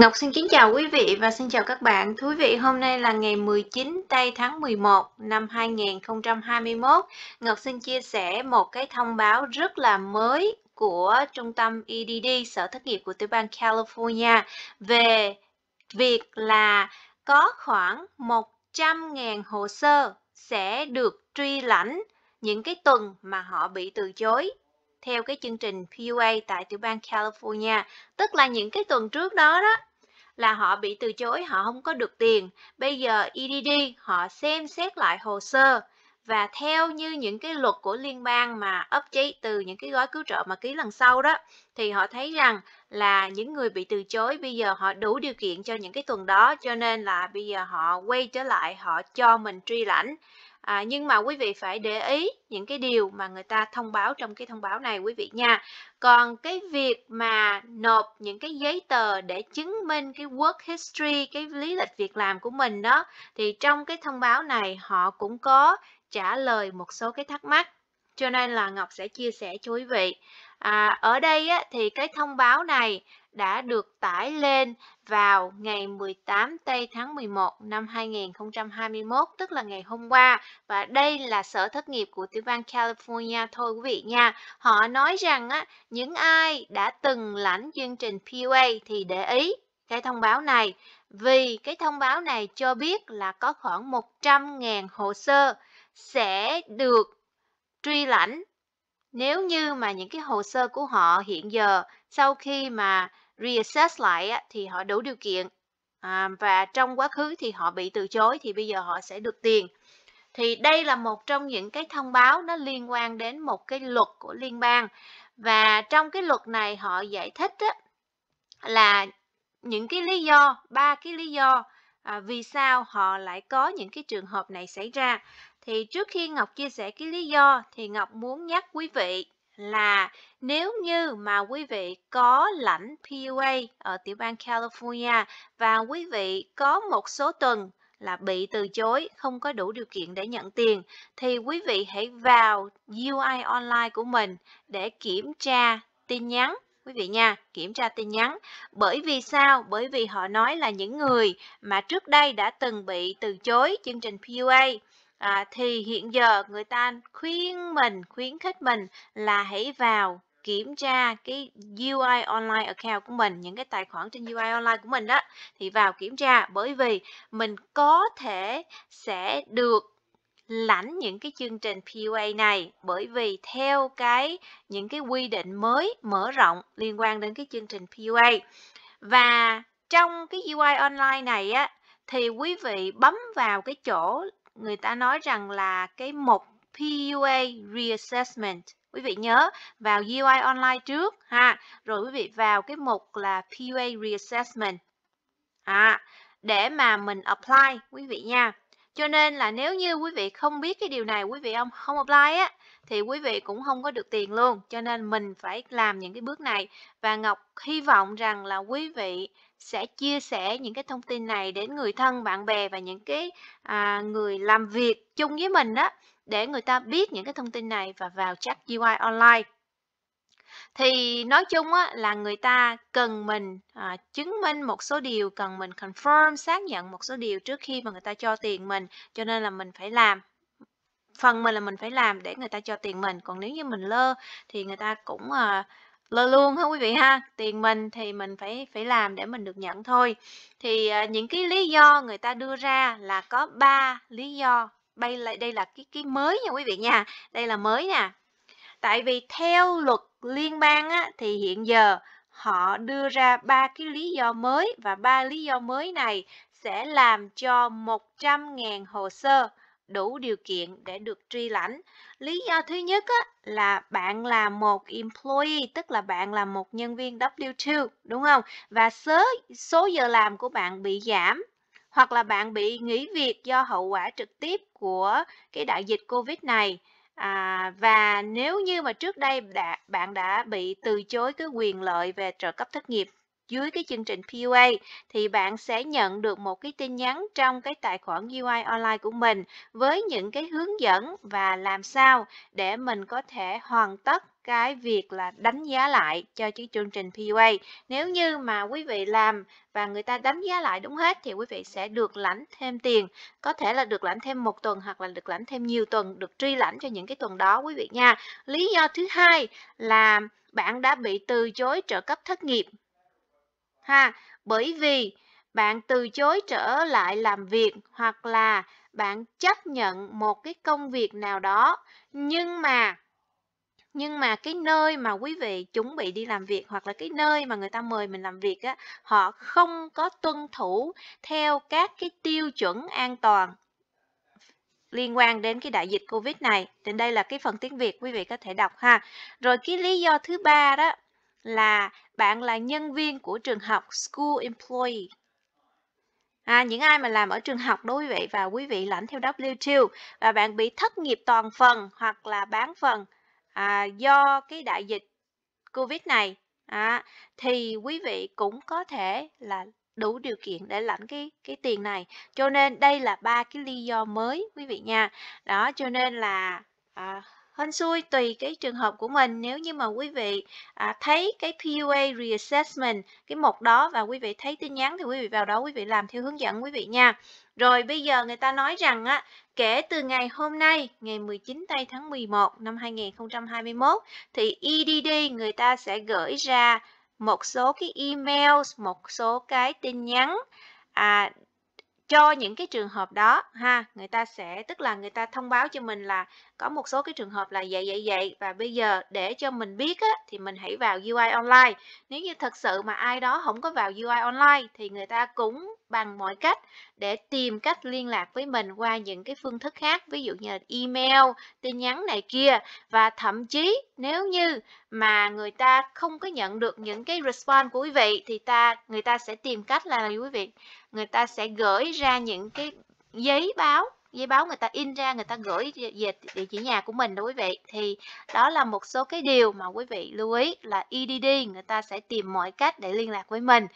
Ngọc xin kính chào quý vị và xin chào các bạn. Thú vị, hôm nay là ngày 19 tây tháng 11 năm 2021. Ngọc xin chia sẻ một cái thông báo rất là mới của Trung tâm EDD, Sở Thất nghiệp của tiểu bang California về việc là có khoảng 100.000 hồ sơ sẽ được truy lãnh những cái tuần mà họ bị từ chối theo cái chương trình PUA tại tiểu bang California, tức là những cái tuần trước đó đó là họ bị từ chối, họ không có được tiền. Bây giờ EDD họ xem xét lại hồ sơ và theo như những cái luật của liên bang mà ấp chế từ những cái gói cứu trợ mà ký lần sau đó thì họ thấy rằng là những người bị từ chối bây giờ họ đủ điều kiện cho những cái tuần đó cho nên là bây giờ họ quay trở lại họ cho mình truy lãnh à, nhưng mà quý vị phải để ý những cái điều mà người ta thông báo trong cái thông báo này quý vị nha còn cái việc mà nộp những cái giấy tờ để chứng minh cái work history cái lý lịch việc làm của mình đó thì trong cái thông báo này họ cũng có trả lời một số cái thắc mắc cho nên là Ngọc sẽ chia sẻ cho quý vị. À, ở đây á, thì cái thông báo này đã được tải lên vào ngày 18 tây tháng 11 năm 2021, tức là ngày hôm qua. Và đây là sở thất nghiệp của tiểu bang California thôi quý vị nha. Họ nói rằng á, những ai đã từng lãnh chương trình PUA thì để ý cái thông báo này vì cái thông báo này cho biết là có khoảng 100.000 hồ sơ sẽ được truy lãnh nếu như mà những cái hồ sơ của họ hiện giờ sau khi mà reassess lại á, thì họ đủ điều kiện à, và trong quá khứ thì họ bị từ chối thì bây giờ họ sẽ được tiền thì đây là một trong những cái thông báo nó liên quan đến một cái luật của liên bang và trong cái luật này họ giải thích á, là những cái lý do ba cái lý do à, vì sao họ lại có những cái trường hợp này xảy ra thì trước khi ngọc chia sẻ cái lý do thì ngọc muốn nhắc quý vị là nếu như mà quý vị có lãnh PUA ở tiểu bang California và quý vị có một số tuần là bị từ chối, không có đủ điều kiện để nhận tiền thì quý vị hãy vào UI online của mình để kiểm tra tin nhắn quý vị nha, kiểm tra tin nhắn. Bởi vì sao? Bởi vì họ nói là những người mà trước đây đã từng bị từ chối chương trình PUA à, thì hiện giờ người ta khuyên mình khuyến khích mình là hãy vào kiểm tra cái UI online account của mình những cái tài khoản trên UI online của mình đó thì vào kiểm tra bởi vì mình có thể sẽ được lãnh những cái chương trình PUA này bởi vì theo cái những cái quy định mới mở rộng liên quan đến cái chương trình PUA và trong cái UI online này á thì quý vị bấm vào cái chỗ người ta nói rằng là cái mục PUA reassessment quý vị nhớ vào UI online trước ha rồi quý vị vào cái mục là PUA reassessment à, để mà mình apply quý vị nha cho nên là nếu như quý vị không biết cái điều này, quý vị ông không apply á thì quý vị cũng không có được tiền luôn. Cho nên mình phải làm những cái bước này và Ngọc hy vọng rằng là quý vị sẽ chia sẻ những cái thông tin này đến người thân, bạn bè và những cái à, người làm việc chung với mình đó để người ta biết những cái thông tin này và vào chat UI online thì nói chung á, là người ta cần mình à, chứng minh một số điều cần mình confirm xác nhận một số điều trước khi mà người ta cho tiền mình cho nên là mình phải làm phần mình là mình phải làm để người ta cho tiền mình còn nếu như mình lơ thì người ta cũng à, lơ luôn ha quý vị ha tiền mình thì mình phải phải làm để mình được nhận thôi thì à, những cái lý do người ta đưa ra là có ba lý do đây lại đây là cái cái mới nha quý vị nha đây là mới nè Tại vì theo luật liên bang á, thì hiện giờ họ đưa ra ba cái lý do mới và ba lý do mới này sẽ làm cho 100.000 hồ sơ đủ điều kiện để được truy lãnh. Lý do thứ nhất á, là bạn là một employee, tức là bạn là một nhân viên W2, đúng không? Và số, số giờ làm của bạn bị giảm hoặc là bạn bị nghỉ việc do hậu quả trực tiếp của cái đại dịch Covid này À, và nếu như mà trước đây đã, bạn đã bị từ chối cái quyền lợi về trợ cấp thất nghiệp dưới cái chương trình PUA thì bạn sẽ nhận được một cái tin nhắn trong cái tài khoản UI online của mình với những cái hướng dẫn và làm sao để mình có thể hoàn tất cái việc là đánh giá lại cho cái chương trình PUA. Nếu như mà quý vị làm và người ta đánh giá lại đúng hết thì quý vị sẽ được lãnh thêm tiền, có thể là được lãnh thêm một tuần hoặc là được lãnh thêm nhiều tuần, được truy lãnh cho những cái tuần đó quý vị nha. Lý do thứ hai là bạn đã bị từ chối trợ cấp thất nghiệp ha. Bởi vì bạn từ chối trở lại làm việc hoặc là bạn chấp nhận một cái công việc nào đó nhưng mà nhưng mà cái nơi mà quý vị chuẩn bị đi làm việc hoặc là cái nơi mà người ta mời mình làm việc á họ không có tuân thủ theo các cái tiêu chuẩn an toàn liên quan đến cái đại dịch covid này đến đây là cái phần tiếng việt quý vị có thể đọc ha rồi cái lý do thứ ba đó là bạn là nhân viên của trường học school employee. À, những ai mà làm ở trường học đối với vậy và quý vị lãnh theo W2 và bạn bị thất nghiệp toàn phần hoặc là bán phần à, do cái đại dịch Covid này à, thì quý vị cũng có thể là đủ điều kiện để lãnh cái cái tiền này. Cho nên đây là ba cái lý do mới quý vị nha. Đó cho nên là à, hên xui tùy cái trường hợp của mình nếu như mà quý vị à, thấy cái PUA reassessment cái mục đó và quý vị thấy tin nhắn thì quý vị vào đó quý vị làm theo hướng dẫn quý vị nha rồi bây giờ người ta nói rằng á kể từ ngày hôm nay ngày 19 tây tháng 11 năm 2021 thì EDD người ta sẽ gửi ra một số cái email một số cái tin nhắn à, cho những cái trường hợp đó ha người ta sẽ tức là người ta thông báo cho mình là có một số cái trường hợp là vậy vậy vậy và bây giờ để cho mình biết á, thì mình hãy vào UI online nếu như thật sự mà ai đó không có vào UI online thì người ta cũng bằng mọi cách để tìm cách liên lạc với mình qua những cái phương thức khác ví dụ như là email tin nhắn này kia và thậm chí nếu như mà người ta không có nhận được những cái response của quý vị thì ta người ta sẽ tìm cách là quý vị người ta sẽ gửi ra những cái giấy báo giấy báo người ta in ra người ta gửi về địa chỉ nhà của mình đó quý vị thì đó là một số cái điều mà quý vị lưu ý là EDD người ta sẽ tìm mọi cách để liên lạc với mình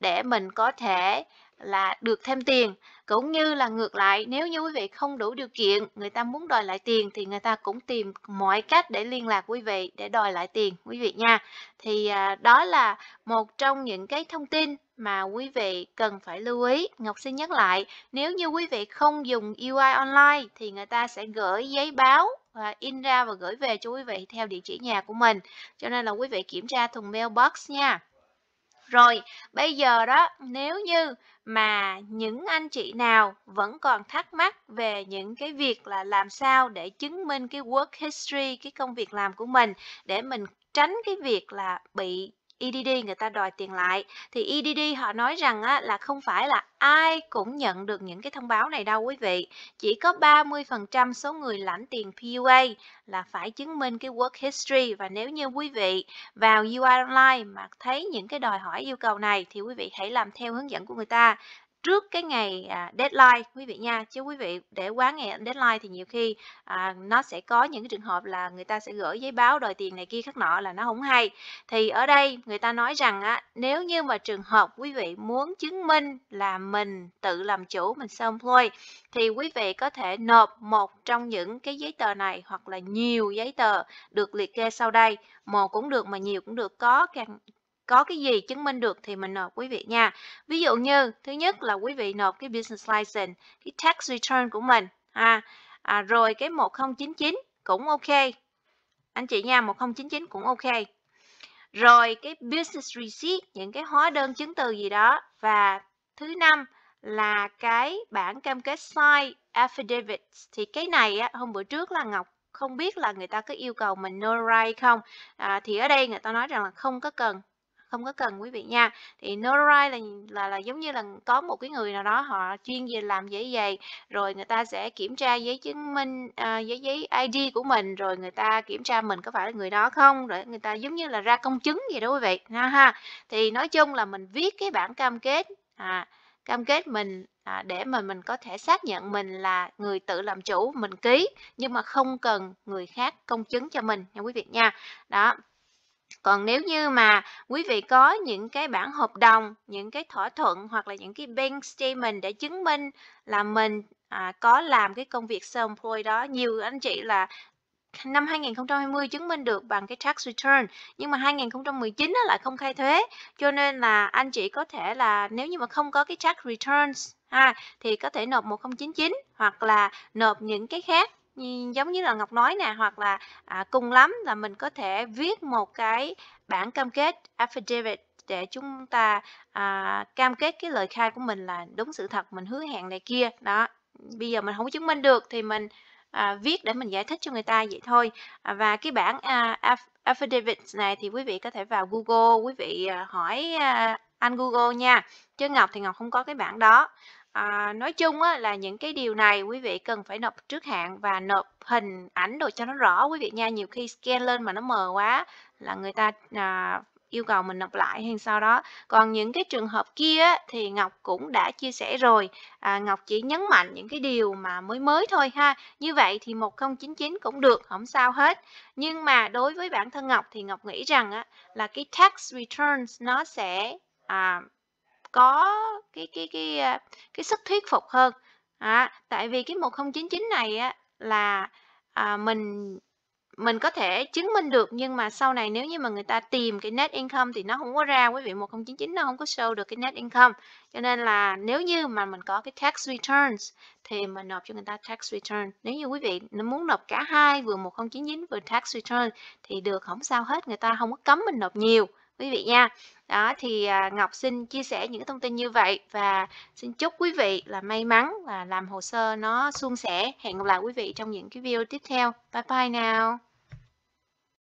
để mình có thể là được thêm tiền cũng như là ngược lại nếu như quý vị không đủ điều kiện người ta muốn đòi lại tiền thì người ta cũng tìm mọi cách để liên lạc quý vị để đòi lại tiền quý vị nha thì à, đó là một trong những cái thông tin mà quý vị cần phải lưu ý ngọc xin nhắc lại nếu như quý vị không dùng ui online thì người ta sẽ gửi giấy báo và in ra và gửi về cho quý vị theo địa chỉ nhà của mình cho nên là quý vị kiểm tra thùng mailbox nha rồi, bây giờ đó, nếu như mà những anh chị nào vẫn còn thắc mắc về những cái việc là làm sao để chứng minh cái work history, cái công việc làm của mình để mình tránh cái việc là bị EDD người ta đòi tiền lại thì EDD họ nói rằng á, là không phải là ai cũng nhận được những cái thông báo này đâu quý vị chỉ có 30% số người lãnh tiền PUA là phải chứng minh cái work history và nếu như quý vị vào UI Online mà thấy những cái đòi hỏi yêu cầu này thì quý vị hãy làm theo hướng dẫn của người ta trước cái ngày à, deadline quý vị nha chứ quý vị để quá ngày deadline thì nhiều khi à, nó sẽ có những cái trường hợp là người ta sẽ gửi giấy báo đòi tiền này kia khác nọ là nó không hay thì ở đây người ta nói rằng á, nếu như mà trường hợp quý vị muốn chứng minh là mình tự làm chủ mình self employ thì quý vị có thể nộp một trong những cái giấy tờ này hoặc là nhiều giấy tờ được liệt kê sau đây một cũng được mà nhiều cũng được có càng có cái gì chứng minh được thì mình nộp quý vị nha. Ví dụ như thứ nhất là quý vị nộp cái business license, cái tax return của mình ha. À, à, rồi cái 1099 cũng ok. Anh chị nha, 1099 cũng ok. Rồi cái business receipt, những cái hóa đơn chứng từ gì đó và thứ năm là cái bản cam kết sign affidavits thì cái này á, hôm bữa trước là Ngọc không biết là người ta có yêu cầu mình notarize không à, thì ở đây người ta nói rằng là không có cần không có cần quý vị nha thì notarize là là là giống như là có một cái người nào đó họ chuyên về làm giấy giày rồi người ta sẽ kiểm tra giấy chứng minh à, giấy giấy ID của mình rồi người ta kiểm tra mình có phải là người đó không rồi người ta giống như là ra công chứng vậy đó quý vị ha ha thì nói chung là mình viết cái bản cam kết à, cam kết mình à, để mà mình có thể xác nhận mình là người tự làm chủ mình ký nhưng mà không cần người khác công chứng cho mình nha quý vị nha đó còn nếu như mà quý vị có những cái bản hợp đồng những cái thỏa thuận hoặc là những cái bank statement để chứng minh là mình à, có làm cái công việc self employed đó nhiều anh chị là năm 2020 chứng minh được bằng cái tax return nhưng mà 2019 nó lại không khai thuế cho nên là anh chị có thể là nếu như mà không có cái tax returns ha thì có thể nộp 1099 hoặc là nộp những cái khác giống như là Ngọc nói nè hoặc là à, cùng lắm là mình có thể viết một cái bản cam kết affidavit để chúng ta à, cam kết cái lời khai của mình là đúng sự thật mình hứa hẹn này kia đó bây giờ mình không chứng minh được thì mình à, viết để mình giải thích cho người ta vậy thôi à, và cái bản à, affidavit này thì quý vị có thể vào Google quý vị à, hỏi à, anh Google nha chứ Ngọc thì Ngọc không có cái bản đó À, nói chung á, là những cái điều này quý vị cần phải nộp trước hạn và nộp hình ảnh đồ cho nó rõ quý vị nha. Nhiều khi scan lên mà nó mờ quá là người ta à, yêu cầu mình nộp lại hay sau đó. Còn những cái trường hợp kia thì Ngọc cũng đã chia sẻ rồi. À, Ngọc chỉ nhấn mạnh những cái điều mà mới mới thôi ha. Như vậy thì 1099 cũng được, không sao hết. Nhưng mà đối với bản thân Ngọc thì Ngọc nghĩ rằng á, là cái tax returns nó sẽ... À, có cái cái cái à, cái, sức thuyết phục hơn à, tại vì cái 1099 này á, là à, mình mình có thể chứng minh được nhưng mà sau này nếu như mà người ta tìm cái net income thì nó không có ra quý vị 1099 nó không có show được cái net income cho nên là nếu như mà mình có cái tax returns thì mình nộp cho người ta tax return nếu như quý vị muốn nộp cả hai vừa 1099 vừa tax return thì được không sao hết người ta không có cấm mình nộp nhiều quý vị nha đó thì à, Ngọc xin chia sẻ những thông tin như vậy và xin chúc quý vị là may mắn và làm hồ sơ nó suôn sẻ hẹn gặp lại quý vị trong những cái video tiếp theo bye bye nào